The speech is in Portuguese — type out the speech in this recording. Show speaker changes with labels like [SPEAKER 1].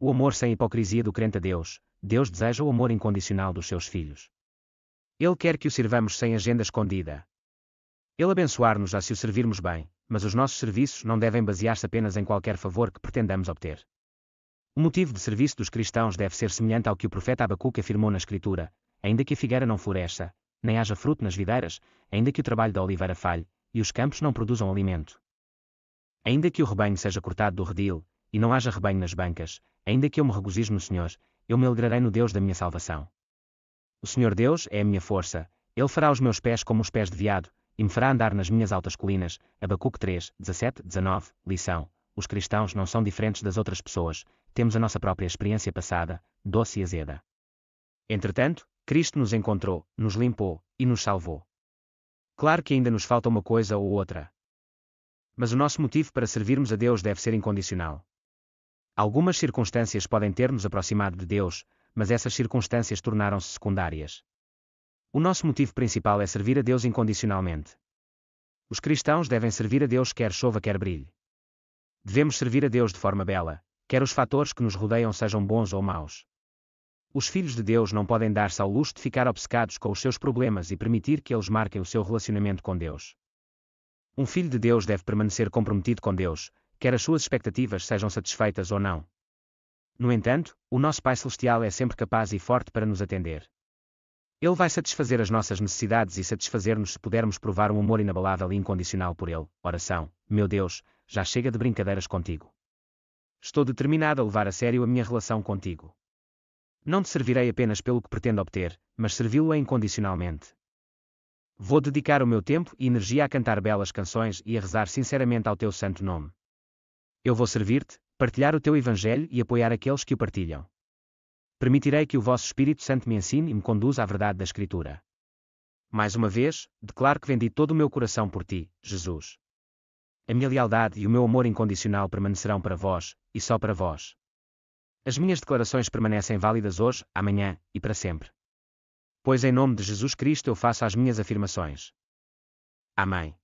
[SPEAKER 1] O amor sem hipocrisia do crente a Deus, Deus deseja o amor incondicional dos seus filhos. Ele quer que o sirvamos sem agenda escondida. Ele abençoar-nos a se o servirmos bem, mas os nossos serviços não devem basear-se apenas em qualquer favor que pretendamos obter. O motivo de serviço dos cristãos deve ser semelhante ao que o profeta Abacuque afirmou na Escritura, ainda que a figueira não floresça, nem haja fruto nas videiras, ainda que o trabalho da oliveira falhe, e os campos não produzam alimento. Ainda que o rebanho seja cortado do redil, e não haja rebanho nas bancas, ainda que eu me regozije no Senhor, eu me alegrarei no Deus da minha salvação. O Senhor Deus é a minha força, Ele fará os meus pés como os pés de veado, e me fará andar nas minhas altas colinas. Abacuque 3, 17, 19, lição. Os cristãos não são diferentes das outras pessoas, temos a nossa própria experiência passada, doce e azeda. Entretanto, Cristo nos encontrou, nos limpou e nos salvou. Claro que ainda nos falta uma coisa ou outra. Mas o nosso motivo para servirmos a Deus deve ser incondicional. Algumas circunstâncias podem ter-nos aproximado de Deus, mas essas circunstâncias tornaram-se secundárias. O nosso motivo principal é servir a Deus incondicionalmente. Os cristãos devem servir a Deus quer chova quer brilhe. Devemos servir a Deus de forma bela, quer os fatores que nos rodeiam sejam bons ou maus. Os filhos de Deus não podem dar-se ao luxo de ficar obcecados com os seus problemas e permitir que eles marquem o seu relacionamento com Deus. Um filho de Deus deve permanecer comprometido com Deus, quer as suas expectativas sejam satisfeitas ou não. No entanto, o nosso Pai Celestial é sempre capaz e forte para nos atender. Ele vai satisfazer as nossas necessidades e satisfazer-nos se pudermos provar um amor inabalável e incondicional por Ele. Oração, meu Deus, já chega de brincadeiras contigo. Estou determinado a levar a sério a minha relação contigo. Não te servirei apenas pelo que pretendo obter, mas servi-lo incondicionalmente. Vou dedicar o meu tempo e energia a cantar belas canções e a rezar sinceramente ao teu santo nome. Eu vou servir-te, partilhar o teu Evangelho e apoiar aqueles que o partilham. Permitirei que o vosso Espírito Santo me ensine e me conduza à verdade da Escritura. Mais uma vez, declaro que vendi todo o meu coração por ti, Jesus. A minha lealdade e o meu amor incondicional permanecerão para vós, e só para vós. As minhas declarações permanecem válidas hoje, amanhã e para sempre. Pois em nome de Jesus Cristo eu faço as minhas afirmações. Amém.